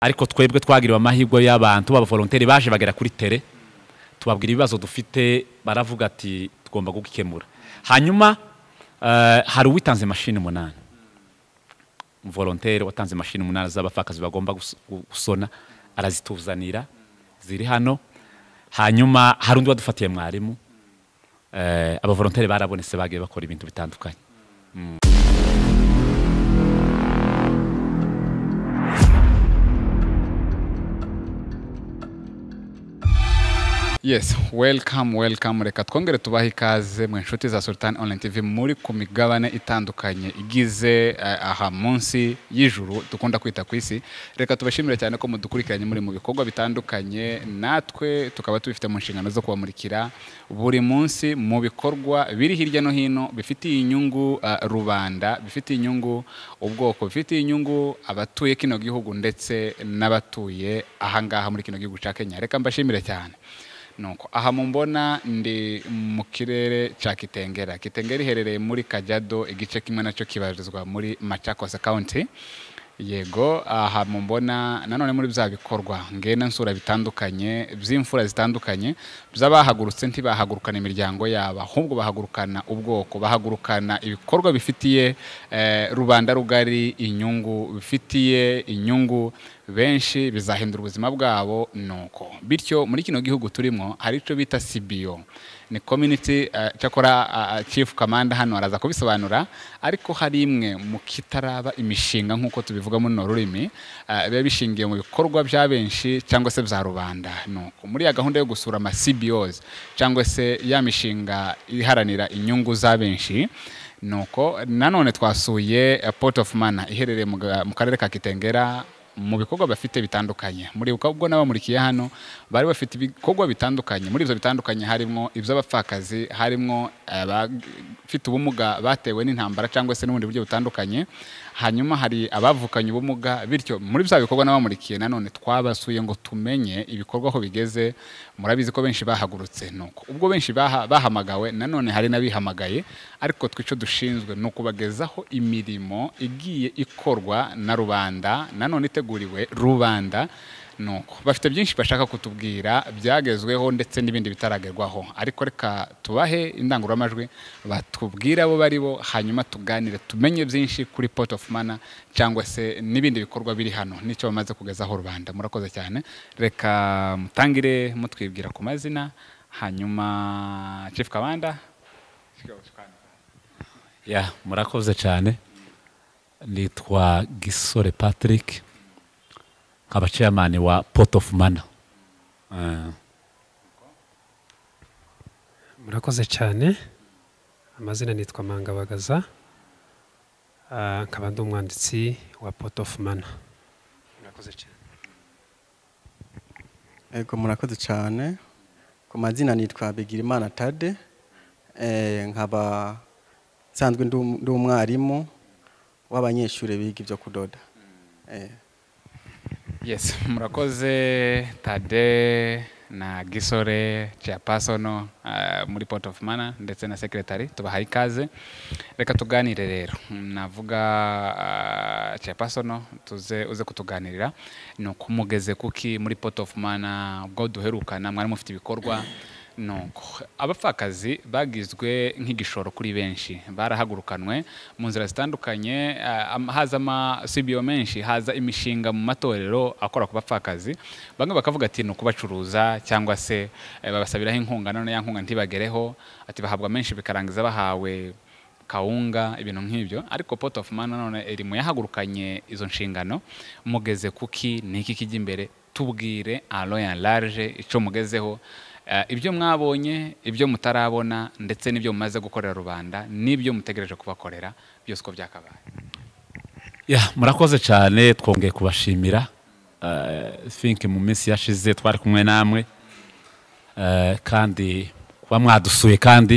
ariko twebwe twagiriwe amahirwe y'abantu b'abavolonteri baje bagera kuri tere tubabwira ibibazo dufite baravuga ati tugomba kugikemura hanyuma eh, hari uwitanze imashini umunani volonteri watanze imashini umunani z'abapfakazi bagomba gusona arazituzanira ziri hano hanyuma hari undi wadufatiye mwarimu eh, abavolonteri barabonetse bagiye bakora ibintu bitandukanye mm. yes welcome welcome reka twongere tubahe ikaze mu inshuti za sultan online tv muri ku migabane itandukanye igize eh, aha munsi y'ijuru dukunda kwita ku isi reka tubashimire cyane ko mudukurikiranye muri mu bikorwa bitandukanye natwe tukaba tubifite mu nshingano zo kubamurikira buri munsi mu bikorwa biri hirya no hino bifitiye inyungu eh, rubanda bifitiye inyungu ubwoko bifitiye inyungu abatuye kino gihugu ndetse n'abatuye ahangaha muri kino gihugu cya kenya reka mbashimire cyane nuko aha mbona ndi mu kirere cya kitengera kitengera iherereye muri kajyado igice kimwe nacyo kibarizwa muri Machakos County yego aha mbona nanone muri bya bikorwa ngena nsura bitandukanye by'imfura zitandukanye by'abahagurutse ntibahagurukana imiryango yabo ahubwo bahagurukana ubwoko bahagurukana ibikorwa bifitiye eh, rubanda rugari inyungu bifitiye inyungu benshi bizahindura ubuzima bwabo nuko bityo muri kino gihugu turimo hari icyo bita sibiyo ni community eh, cyakora eh, chief kamanda hano araza kubisobanura ariko hari imwe mu kitaraba imishinga nk'uko tubivuga muri rurimi eh, biba bishingiye mu bikorwa bya benshi cyangwa se bya rubanda nuko muri ya gahunda yo gusura amasibiyozi cyangwa se ya mishinga iharanira inyungu za benshi nuko nanone twasuye port of mana iherereye mu karere ka kitengera mu bikorwa bafite bitandukanye muribuka ubwo nabamurikiye hano bari bafite ibikorwa bitandukanye muri ibyo bitandukanye harimo iby'abapfakazi harimo abafite ubumuga batewe n'intambara cyangwa se n'ubundi buryo butandukanye hanyuma hari abavukanye ubumuga bityo muri bya bikorwa n'abamurikiye nanone twabasuye ngo tumenye ibikorwa aho bigeze murabizi ko benshi bahagurutse nuko ubwo benshi bahamagawe nanone hari n'abihamagaye ariko icyo dushinzwe ni ukubagezaho imirimo igiye ikorwa na rubanda nanone iteguriwe rubanda nuko bafite byinshi bashaka kutubwira byagezweho ndetse n'ibindi bitaragerwaho ariko reka tubahe indangururamajwi batubwire abo bari bo hanyuma tuganire tumenye byinshi kuri Port of mana cyangwa se n'ibindi bikorwa biri hano n'icyo bamaze kugezaho rubanda murakoze cyane reka mutangire mutwibwira ku mazina hanyuma Chief kabanda ya murakoze cyane nitwa gisore patrick nkaba chairman wa port of mana ah. murakoze cyane amazina nitwa mangabagaza ah, nkaba ndi umwanditsi wa port of mana murakoze cyane yego murakoze cyane ku mazina nitwa bigirimana tade eh, nkaba nsanzwe ndi umwarimu w'abanyeshuri biga ibyo kudoda eh. yesi murakoze tade na gisore chairperson uh, muri port of mana ndetse na sekretari tubahaye ikaze reka tuganire rero navuga uh, chairperson tuze uze kutuganirira ni uko mugeze kuki muri port of mana ubwo duherukana mwari mufite ibikorwa nuko abapfakazi bagizwe nk'igishoro kuri benshi barahagurukanwe mu nzira zitandukanye eh, haza amasibiyo menshi haza imishinga mu matorero akora ku bapfakazi bamwe bakavuga ati ni ukubacuruza cyangwa se eh, babasabiraho inkunga none ya nkunga ntibagereho ati bahabwa menshi bikarangiza bahawe kawunga ibintu nk'ibyo ariko pot of man none iri mu yahagurukanye izo nshingano mugeze kuki ni iki kijya imbere tubwire aloyan large icyo mugezeho Eh, ibyo mwabonye ibyo mutarabona ndetse n'ibyo mumaze gukorera rubanda n'ibyo mutegereje kubakorera byose uko byakabaye murakoze cyane twongeye kubashimira finki eh, mu minsi yashize twari kumwe namwe eh, kandi kuba mwadusuye kandi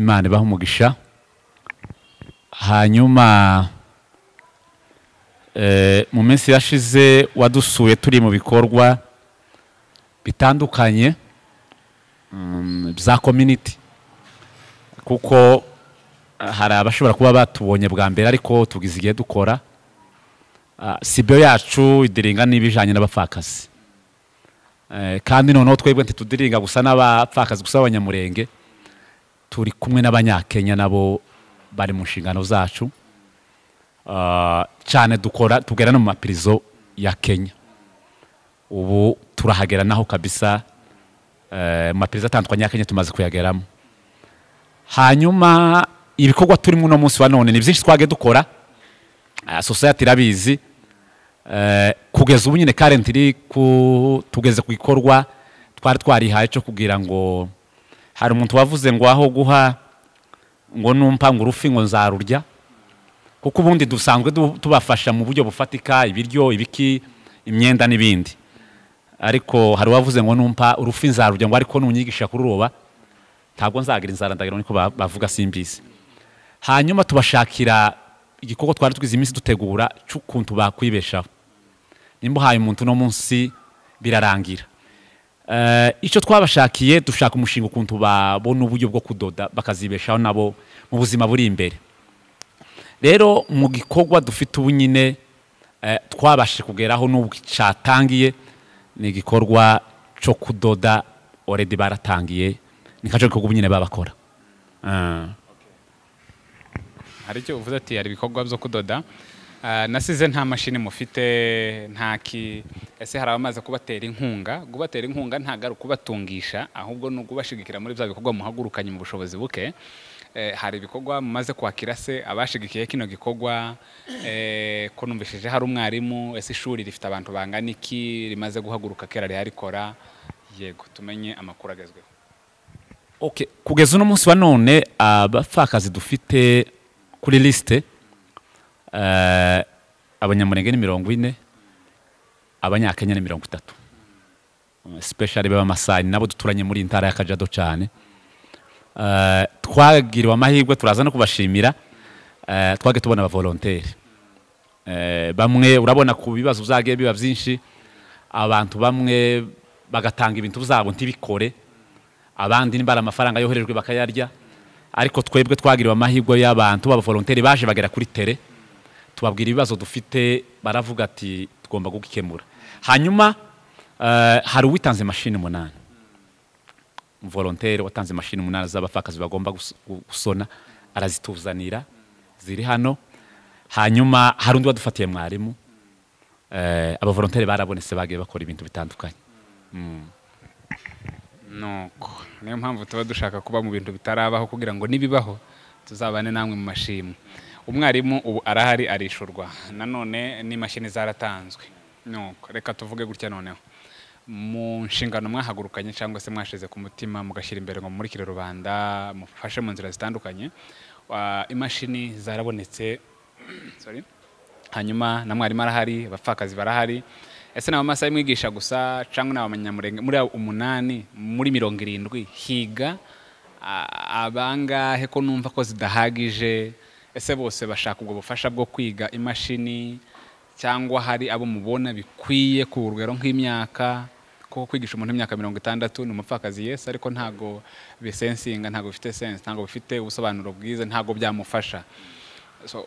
imana ibaha umugisha hanyuma mu minsi yashize wadusuye turi mu bikorwa bitandukanye bya mm, community kuko eh, hari abashobora kuba batubonye bwa mbere ariko tugize igihe dukora ah, sibo yacu idiringa n'ibijyanye n'abapfakasi eh, kandi noneho twebwe ntitudiringa gusa n'abapfakazi gusa abanyamurenge, turi kumwe n'abanyakenya nabo bari mu nshingano zacu ah, cyane dukora tugera no mu mapirizo ya kenya ubu turahagera naho kabisa eh, amaperezida atandukanye ya kenya tumaze kuyageramo hanyuma ibikorwa turimo uno munsi wa none ni byinshi twage dukora eh, sosiyete irabizi eh, kugeza ubu nyine karenti tugeze ku gikorwa twari twarihaye cyo kugira ngo hari umuntu wavuze ngo aho guha ngo numpanga urufi ngo nzarurya kuko ubundi dusanzwe tubafasha mu buryo bufatika ibiryo ibiki imyenda n'ibindi ariko hari uwavuze ngo numpa urufu inzara ngo ariko nunyigisha kuroba, ntabwo nzagira inzara ndagira niko bavuga simbizi hanyuma tubashakira igikorwa twari twize iminsi dutegura cy'ukuntu bakwibeshaho nimba uhaye umuntu uno munsi birarangira eh, icyo twabashakiye dushaka umushinga ukuntu babona uburyo bwo kudoda bakazibeshaho nabo mu buzima buri imbere rero mu gikorwa dufite ubu nyine eh, twabashe kugeraho n'ubwo cyatangiye ni igikorwa cyo kudoda oredi baratangiye ni cyo gikorwa nyine babakora ah. hari icyo uvuze ati hari ibikorwa byo kudoda ah, nasize nta mashini mufite nta ki ese hari abamaze kubatera inkunga kubatera inkunga ntabwo ari ukubatungisha ahubwo ni ukubashigikira muri bya bikorwa muhagurukanye mu bushobozi buke Eh, hari ibikorwa mumaze kwakira se abashigikiye kino gikorwa eh, ko numvishije hari umwarimu ese ishuri rifite abantu bangana iki rimaze guhaguruka kera riharikora yego tumenye amakuru agezweho kugeza uno munsi wa none abapfakazi dufite kuri lisite eh, abanyamurenge ni mirongo ine abanyakenya ni mirongo itatu sipeshari b'abamasai nabo duturanye muri intara ya y'akajado cyane Eh, twagiriwe amahirwe turaza no kubashimira eh, twage tubona abavolonteri eh, bamwe urabona ku bibazo uzagiye biba byinshi abantu bamwe bagatanga ibintu zabo ntibikore abandi niba amafaranga yoherejwe bakayarya ariko twebwe twagiriwe amahirwe y'abantu b'abavolonteri baje bagera kuri tere tubabwira ibibazo dufite baravuga ati tugomba gukemura hanyuma hari uwitanze mashini umunani volontere watanze imashini umunani z'abapfakazi bagomba gusona arazituzanira ziri hano hanyuma hari undi wadufatiye mwarimu eh, abavolontere barabonetse bagiye bakora ibintu bitandukanye hmm. nuko niyo mpamvu tuba dushaka kuba mu bintu bitarabaho kugira ngo nibibaho tuzabane namwe mu mashimwe umwarimu ubu arahari arishurwa nanone n'imashini zaratanzwe nuko reka tuvuge gutya noneho mu nshingano mwahagurukanye cyangwa se mwashize ku mutima mugashyira imbere ngo mumurikire rubanda mufashe mu nzira zitandukanye imashini zarabonetse hanyuma na mwarimu arahari abapfakazi barahari ese naba amasaha imwigisha gusa cyangwa ni abanyamurenge muri umunani muri mirongo irindwi higa abangahe ko numva ko zidahagije ese bose bashaka ubwo bufasha bwo kwiga imashini cyangwa hari abo mubona bikwiye ku rugero nk'imyaka kuko kwigisha umuntu imyaka mirongo itandatu ni umupfakazi yesi ariko ntabwo bisensinga ntabwo bifite sensi ntabwo bifite ubusobanuro bwiza ntago byamufasha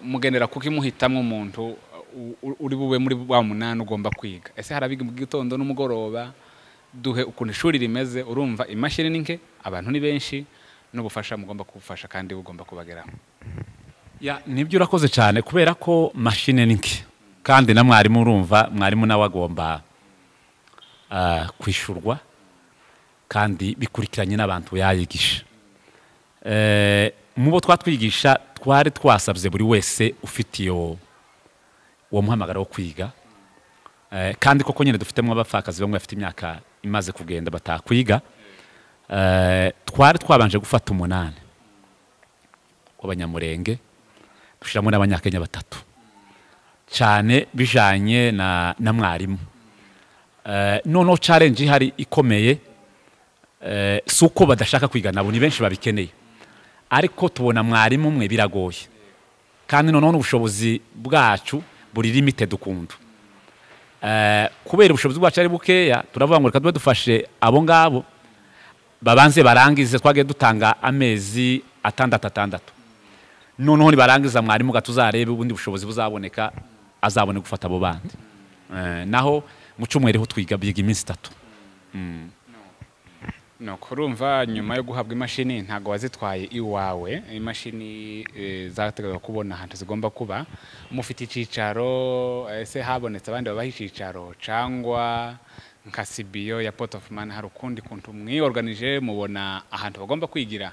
mugenera kuko imuhitamo umuntu uri bube muri wa munani ugomba kwiga ese hari abiga mu gitondo n'umugoroba duhe ukuntu ishuri rimeze urumva imashini ni nke abantu ni benshi n'ubufasha mugomba kubufasha kandi bugomba kubageraho nibyo urakoze cyane kubera ko mashine ni nke kandi na mwarimu urumva mwarimu nawe agomba ah, kwishyurwa kandi bikurikiranye n'abantu yayigisha eh, mu bo twatwigisha twari twasabye buri wese ufite iyo uwo muhamagaro wo kwiga eh, kandi koko nyine dufitemo abapfakazi bamwe bafite imyaka imaze kugenda batakwiga eh, twari twabanje gufata umunani w'abanyamurenge dushyiramo n'abanyakenya batatu cyane bijyanye na mwarimu eh, noneho challenge ihari ikomeye eh, si uko badashaka kwiga nabo ni benshi babikeneye ariko tubona mwarimu umwe biragoye kandi noneho n'ubushobozi bwacu buri limite dukunda eh, kubera ubushobozi bwacu ari bukeya turavuga ngo reka tube dufashe abo ngabo babanze barangize twage dutanga amezi atandatu atandatu noneho nibarangiza mwarimu ngo tuzarebe ubundi bushobozi buzaboneka azabone gufata abo bandi eh, naho mu cyumweru twiga byiga iminsi itatu hmm. kurumva nyuma yo guhabwa imashini ntabwo wazitwaye iwawe imashini eh, zateguwe kubona ahantu zigomba kuba mufite icyicaro ese habonetse abandi babaha icyicaro cyangwa nka sibiyo ya poti ofu hari ukundi kuntu mwiyoruganije mubona ahantu bagomba kwigira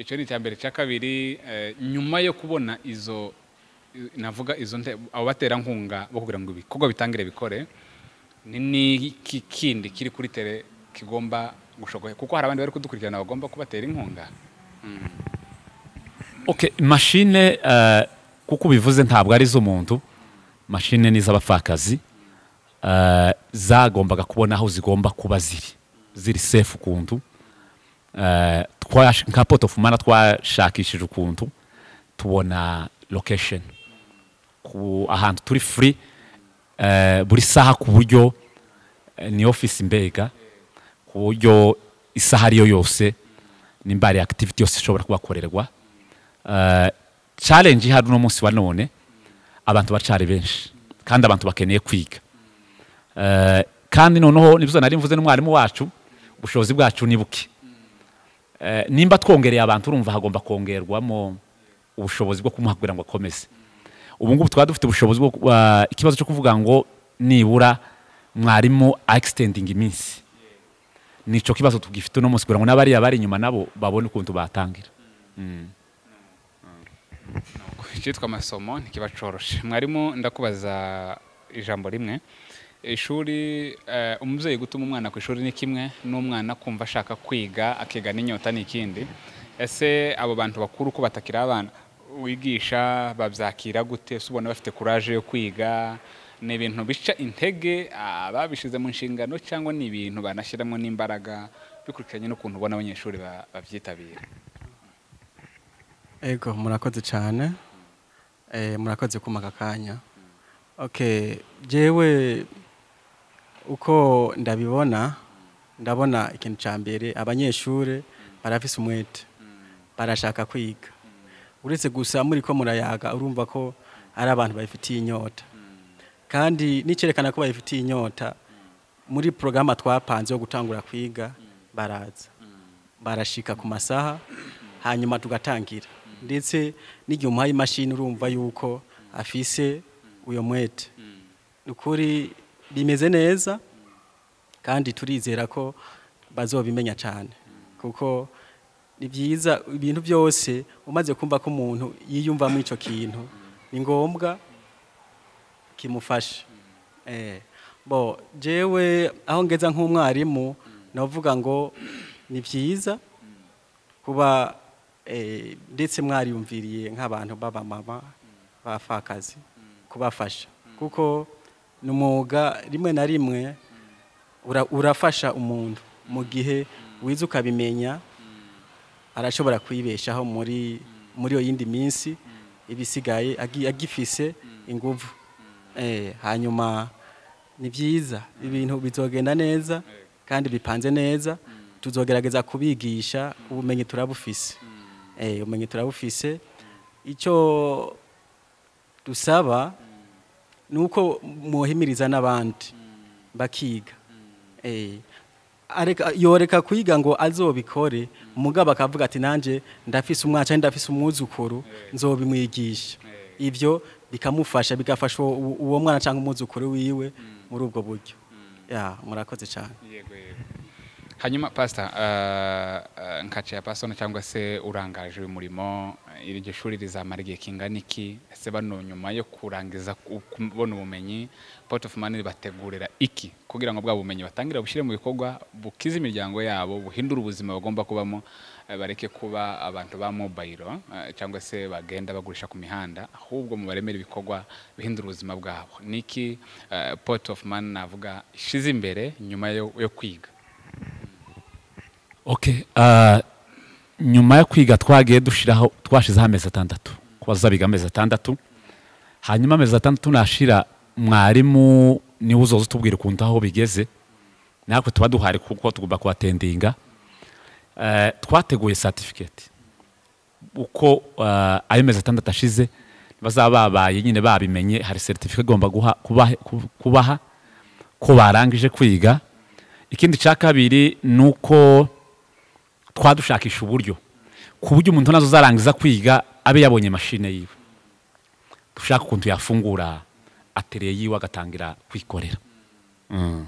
icyo ni icya mbere cya kabiri eh, nyuma yo kubona izo navuga izo abo baterankunga bo kugira ngo ibikorwa bitangire bikore ni kindi kiri kuri tere kigomba gushoboka kuko hari abandi bari kudukurikirana bagomba kubatera inkunga mm. mashine eh, kuko ubivuze ntabwo ari iz'umuntu mashine ni iz'abapfakazi eh, zagombaga kubona aho zigomba kuba ziri ziri sefu ukuntu eh, nka poto twashakishije ukuntu tubona lokesheni ahantu turi furi eh, buri saha ku buryo eh, ni ofisi mbega ku buryo isaha ariyo yose nimba hari akitiviti yose ishobora kubakorerwa eh, challenge hari uno munsi wa none abantu bacari benshi kandi abantu bakeneye kwiga kandi noneho nibyo nari mvuze n'umwarimu wacu ubushobozi bwacu nibuke nimba twongereye abantu urumva hagomba kongerwamo ubushobozi bwo kumuha kugira ngo akomeze ubu ngubu twaba dufite ubushobozi bwo uh, ikibazo cyo kuvuga ngo nibura mwarimu akisitendinga iminsi nicyo kibazo tugifite uno munsi kugira ngo n'abariya bari inyuma nabo babone ukuntu batangira icyitwa mm. amasomo ntikiba cyoroshe mwarimu ndakubaza ijambo rimwe ishuri eh, umubyeyi gutuma umwana ku ishuri ni kimwe n'umwana kumva ashaka kwiga akiga n'inyota ni ikindi ese abo bantu bakuru ko batakira abana wigisha babyakira gute ubona bafite kuraje yo kwiga ni ibintu bica intege ah, babishyize mu nshingano cyangwa ni ibintu banashyiramo n'imbaraga bikurikiranye n'ukuntu ubona abanyeshuri babyitabira ego murakoze cyane eh, murakoze kuma aka kanya byewe uko ndabibona ndabona ikintu cya mbere abanyeshuri barafise umwete barashaka kwiga uretse gusa muri ko murayaga urumva ko ari abantu bayifitiye inyota kandi n'icyerekana ko bayifitiye inyota muri porogaramu twapanze yo gutangura kwiga baraza barashika ku masaha hanyuma tugatangira ndetse n'igihe umuhaye imashini urumva yuko afise uyu mwete ni ukuri bimeze neza kandi turizera ko bazobimenya cyane kuko byiza ibintu byose umaze kumva ko umuntu yiyumvamo icyo kintu ni ngombwa kimufashe eh, bo jewe aho ngeza nk'umwarimu navuga ngo ni byiza kuba eh, ndetse mwariyumviriye nk'abantu b'abamama bapfakazi kubafasha kuko ni umwuga rimwe na rimwe urafasha umuntu mu gihe wize ukabimenya arashobora kuyibeshaho muri mm. muri iyo yindi minsi mm. ibisigaye agifise mm. ingufu eh, hanyuma ni byiza ibintu bizogenda neza eh. kandi bipanze neza tuzogerageza kubigisha ubumenyi turabufise eh, ubumenyi turabufise icyo dusaba ni uko muhimiriza n'abandi bakiga yoreka kwiga ngo azobikore umugabo akavuga ati nanjye ndafise umwaca ndafise umwuzukuru nzobimwigisha mm. ibyo bikamufasha bigafasha uwo mwana cyangwa umwuzukuru wiwe mm. muri ubwo buryo mm. murakoze cyane hanyuma pastor uh, uh, pastor cyangwa se urangaje uyu murimo iryo shuri rizamara igihe kingana iki ese bano nyuma yo kurangiza kubona ubumenyi pot of money bategurira iki kugira ngo bwa bumenyi batangira bushyire mu bikorwa bukize imiryango yabo buhindure ubuzima bagomba kubamo uh, bareke kuba abantu ba mobile uh, cyangwa se bagenda bagurisha ku mihanda ahubwo mu ibikorwa bihindura ubuzima bwabo niki uh, port of man navuga ishize imbere nyuma yo kwiga oke uh, nyuma yo kwiga twagiye dushyiraho twashyizeho amezi atandatu kubaza biga amezi atandatu hanyuma amezi atandatu nashira mwarimu niwe uzoza utubwira ukuntu aho bigeze natwe tuba duhari kuko tugomba kuhatendinga uh, twateguye satifiketi uko uh, ayo mezi atandatu ashize bazaba babaye nyine babimenye hari seritifika igomba kubaha ko barangije kwiga ikindi cya kabiri ni uko twadushakisha uburyo ku buryo umuntu nazo uzarangiza kwiga abe yabonye mashine yiwe dushaka ukuntu yafungura atereye yiwe agatangira kwikorera mm.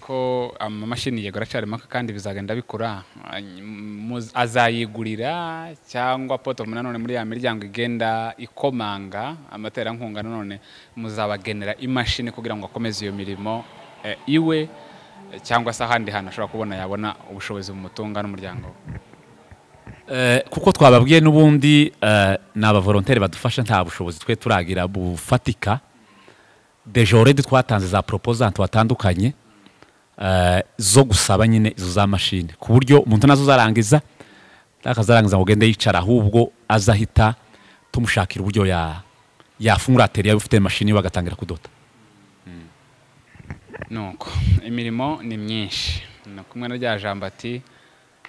ko amamashini yego aracyarimo kandi bizagenda bikura azayigurira cyangwa poto nanone muri ya miryango igenda ikomanga amaterankunga nanone muzabagenera imashini kugira ngo akomeze iyo mirimo eh, iwe cyangwa se ahandi hantu ashobora kubona yabona ubushobozi mu mutunga n'umuryango we eh, kuko twababwiye n'ubundi eh, ni abavoronteri badufasha nta bushobozi twe turagira bufatika dejoredi twatanze za porozanti batandukanye eh, zo gusaba nyine izo za mashini ku buryo umuntu nazo uzarangiza akazarangiza ngo ugende yicara ahubwo azahita tumushakira uburyo yafungura ateriya ufite mashini we agatangira nuko imirimo ni myinshi ni kumwe na rya jambo ati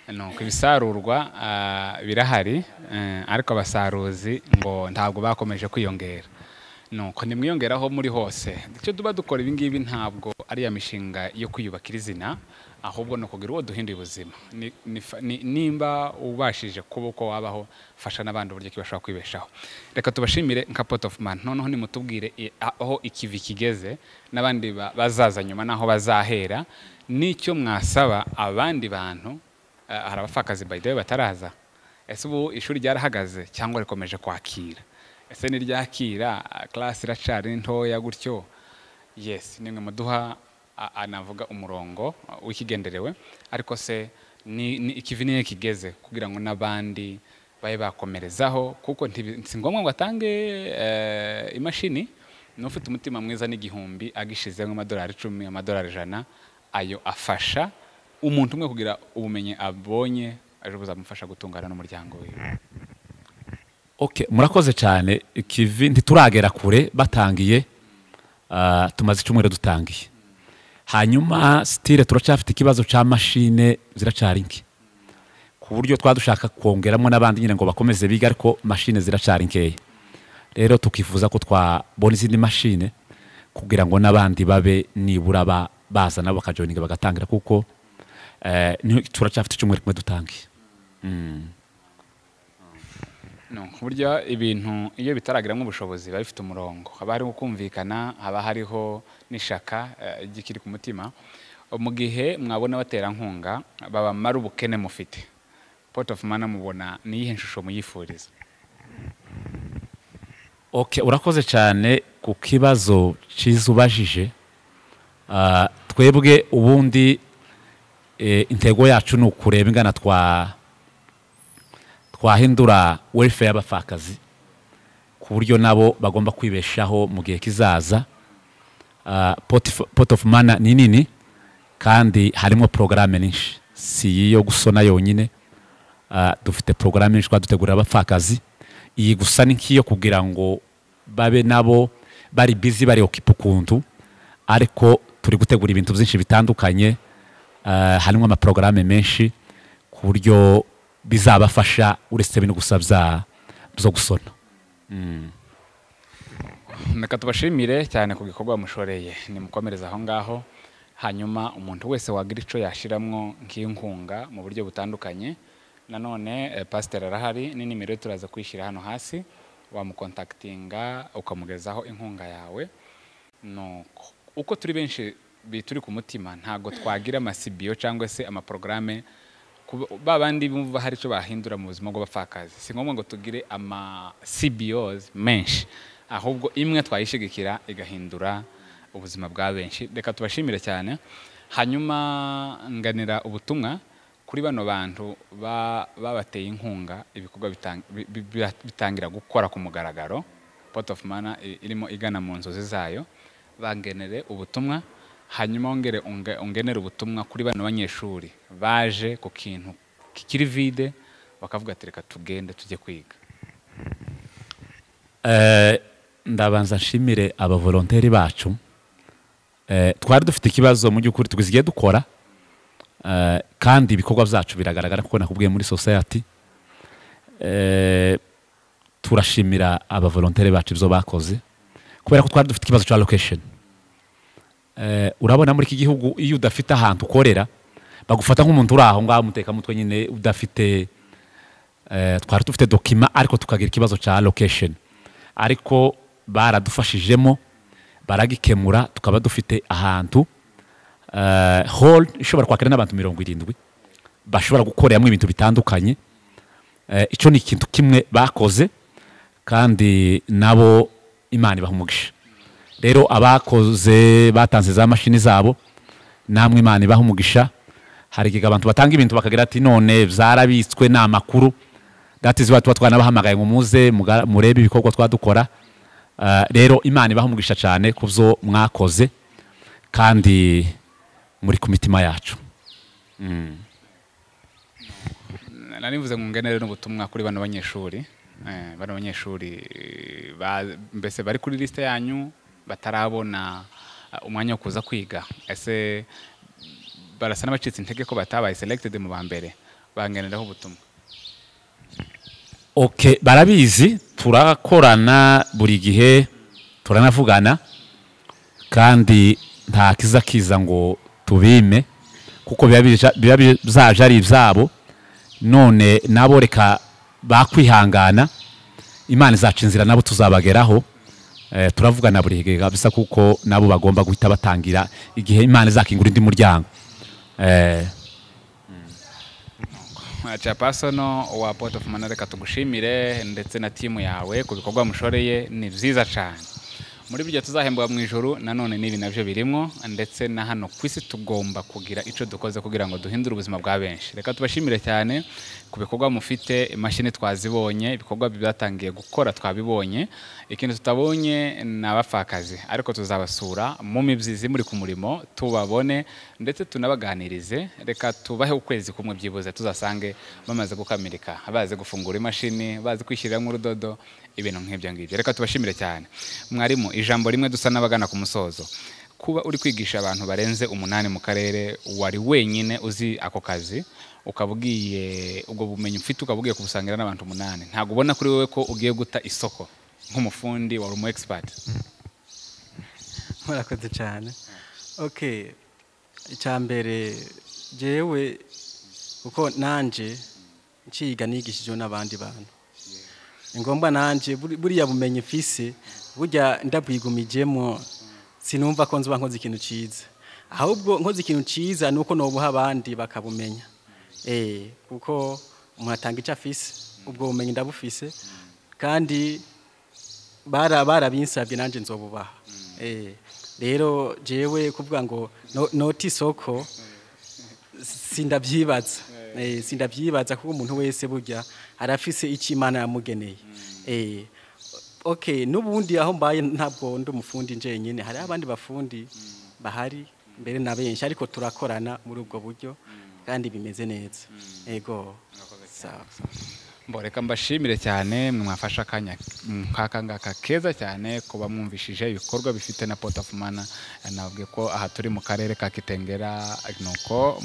nuko ibisarurwa ah, birahari eh, ariko abasaruzi ngo ntabwo bakomeje kwiyongera nuko nimwiyongeraho muri hose icyo tuba dukora ibingibi ntabwo ari iya mishinga yo kwiyubakira izina ahubwo ni ukugira uwo duhinduye ubuzima nimba ubashije kuba uko wabaho fasha n'abandi uburyo ki bashobora kwibeshaho reka tubashimire nka pot noneho nimutubwire aho ikivi kigeze n'abandi bazaza nyuma n'aho bazahera n'icyo mwasaba abandi bantu eh, hari abapfakazi bayidaye bataraza ese ubu ishuri ryarahagaze cyangwa rikomeje kwakira ese ntiryakira karasi iracari ntoya gutyo yesi nimwe muduha anavuga umurongo w'ikigenderewe uh, ariko se ni ikivi niyo kigeze kugira ngo n'abandi babe bakomerezaho kuko si ngombwa ngo atange eh, imashini n'ufite umutima mwiza n'igihumbi agishize nk'amadolari icumi amadolari ijana ayo afasha umuntu umwe kugira ubumenyi abonye ejo buzamufasha gutungana n'umuryango we: wiwe murakoze cyane ikivi ntituragera kure batangiye uh, tumaze icyumweru dutangiye hanyuma sitire turacyafite ikibazo cya mashine ziracyari nke ku buryo twadushaka kongeramo n'abandi nyine ngo bakomeze biga ariko mashine ziracyari nkeya rero tukifuza ko twabona izindi mashine kugira ngo n'abandi babe nibura baza nabo bakajoyininga bagatangira kuko eh, turacyafite icyumweru kumwe dutangiye hmm. ku buryo ibintu iyo bitarageramo ubushobozi biba bifite umurongo haba hariho kumvikana haba hariho n'ishaka eh, ry'ikiri ku mutima mu gihe mwabona abaterankunga babamara ubukene mufite poti ofu mani mubona n'iyihe shusho muyifuriza urakoze cyane ku kibazo cyiza ubajije ah, twebwe ubundi eh, intego yacu ni ukureba ingana twa twahindura welfare y'abapfakazi ku buryo nabo bagomba kwibeshaho mu gihe kizaza ah, pot of mana ni nini kandi harimo porogaramu nyinshi si iyi gusona yonyine ah, dufite porogaramu nyinshi twadutegurira abapfakazi iyi gusa ni nk'iyo kugira ngo babe nabo bari bizi bari okipa ukuntu ariko turi gutegura ibintu byinshi bitandukanye ah, harimo amaporogaramu menshi ku buryo bizabafasha uretse no gusa byo gusona mm. reka tubashimire cyane ku gikorwa mushoreye nimukomereze aho ngaho hanyuma umuntu wese wagira icyo yashyiramo nk'inkunga mu buryo butandukanye nanone eh, pasiteri arahari n'inimero ye turaza kwishyira hano hasi wamukontakitinga ukamugezaho inkunga yawe uko turi benshi bituri ku mutima ntago twagira amasibiyo cyangwa se amaporogaramu ba bandi bumva hari icyo bahindura mu buzima bw'abapfakazi si ngombwa ngo tugire ama sibiyozi menshi ahubwo imwe twayishigikira igahindura ubuzima bwa benshi reka tubashimire cyane hanyuma nganira ubutumwa kuri bano bantu babateye inkunga ibikorwa bitangira gukora ku mugaragaro pot of mana irimo igana mu nzozi zayo bangenere ubutumwa hanyuma wongere ungenera ubutumwa kuri bano banyeshuri baje ku kintu kikiri vide bakavuga ati reka tugende tujye kwiga eh, ndabanza nshimire abavolonteri bacu eh, twari dufite ikibazo mu by'ukuri tugiye dukora eh, kandi ibikorwa byacu biragaragara kuko nakubwiye muri sosayati turashimira abavolonteri bacu ibyo bakoze kubera ko twari dufite ikibazo cya lokesheni Eh, urabona muri iki gihugu iyo udafite ahantu ukorera bagufata nk'umuntu uri aho ngaho umuteka mutwe nyine udafite eh, twari dufite dokima ariko tukagira ikibazo cya location ariko baradufashijemo baragikemura tukaba dufite ahantu hall eh, ishobora kwakira n'abantu mirongo irindwi bashobora gukoreramo ibintu bitandukanye icyo ni ikintu kimwe bakoze kandi nabo imana ibaha umugisha rero abakoze batanze za mashini zabo namwe imana ibaha umugisha hari igihe abantu batanga ibintu bakagira ati none zarabitswe ni amakuru dati ziba tuba twanabahamagaye ngo muze murebe ibikorwa twadukora eh, rero imana ibaha umugisha cyane ku byo mwakoze kandi muri ku mitima yacu mm. nanivuze ngo ngenere n'ubutumwa kuri bano banyeshuri eh, bano banyeshuri mbese bari kuri lisite yanyu batarabona uh, umwanya wo kuza kwiga ese barasa n'abacitse intege ko batabaye selected mu ba mbere banganiraho ubutumwa ok barabizi turakorana buri gihe turanavugana kandi nta kiza kiza ngo tubime kuko biba bizaje ari ibyabo none nabo reka bakwihangana imana izaca inzira nabo tuzabageraho Eh, turavugana buri gihe kabisa kuko nabo bagomba guhita batangira igihe imana izakingura indi muryango eh, capasono wa poto fumanare katugushimire ndetse na timu yawe ku bikorwa mushoreye ni byiza cyane muri byo tuzahembwa mu ijoro nanone n'ibi nabyo birimo ndetse na hano ku isi tugomba kugira icyo dukoze kugira ngo duhindure ubuzima bwa benshi reka tubashimire cyane ku bikorwa mufite imashini twazibonye ibikorwa byatangiye gukora twabibonye ikintu tutabonye ni abapfakazi ariko tuzabasura mu mibyizi muri ku murimo tubabone ndetse tunabaganirize reka tubahe ukwezi kumwe byibuze tuzasange bamaze gukamirika bazi gufungura imashini bazi kwishyiramo urudodo ibintu nk'ibyo ngibyo reka tubashimire cyane mwarimu ijambo rimwe dusa n'abagana ku musozo kuba uri kwigisha abantu barenze umunani mu karere wari wenyine uzi ako kazi ukaba ubwo bumenyi ufite ukaba ugiye kubusangira n'abantu umunani ntabwo ubona kuri wowe ko ugiye guta isoko nk'umufundi wari umu egisipati murakoze cyane oke icya mbere ngewe kuko nanjye nkiga nigishijeho n'abandi bantu ni ngombwa nanjye buriya bumenyi fise burya ndabwigumijemo sinumva ko nzuba nkoze ikintu cyiza ahubwo nkoze ikintu cyiza ni uko nubuha abandi bakabumenya eh, kuko umuntu atanga icyo afise ubwo bumenyi ndabufise kandi barabinsabye nanjye nzobubaha eh, rero jewe kuvuga ngo noti isoko sindabyibaza Eh, sindabyibaza kuko umuntu wese burya arafise icyo imana yamugeneye hmm. eh, n'ubundi aho mbaye ntabwo ndi umufundi njyenyine hari abandi bafundi hmm. bahari mbere na benshi ariko turakorana muri ubwo buryo hmm. kandi bimeze neza yego sawa mboreka mbashimire cyane mwafashe akanya nk'aka ngaka keza cyane kuba mwumvishije ibikorwa bifite na potafumana nabwe ko aha turi mu karere ka kitengera nuko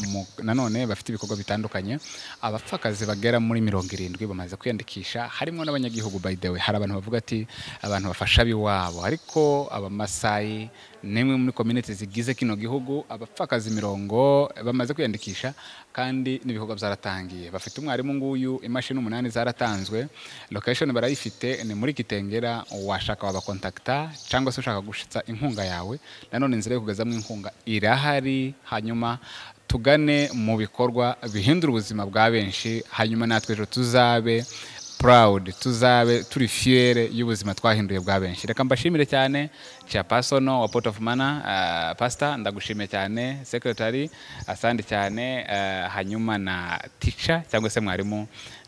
nanone bafite ibikorwa bitandukanye abapfakazi bagera muri mirongo irindwi bamaze kwiyandikisha harimo n'abanyagihugu by the hari abantu bavuga ati abantu bafasha ab'iwabo ariko abamasayi nimwe muri community zigize kino gihugu abapfakaza imirongo bamaze kwiyandikisha kandi n'ibikorwa byaratangiye bafite umwarimu nguyu imashini umunani zaratanzwe location barayifite ni muri kitengera washaka wabakontakta cyangwa se ushaka gushitsa inkunga yawe nanone inzira yo kugezamo inkunga irahari hanyuma tugane mu bikorwa bihindura ubuzima bwa benshi hanyuma natwe ejo tuzabe purawudi tuzabe turi fiyere y'ubuzima twahinduye bwa benshi reka mbashimire cyane cya pasono wa poti ofu mana uh, pasita ndagushimiye cyane sekirotari asandi cyane uh, hanyuma na teacher cyangwa se mwarimu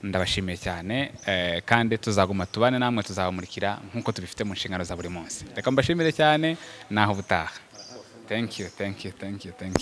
ndabashimiye cyane uh, kandi tuzaguma tubane namwe tuzabamurikira nk'uko tubifite mu nshingano za buri munsi reka mbashimire cyane naho ubutaha thank you thank you thank you thank you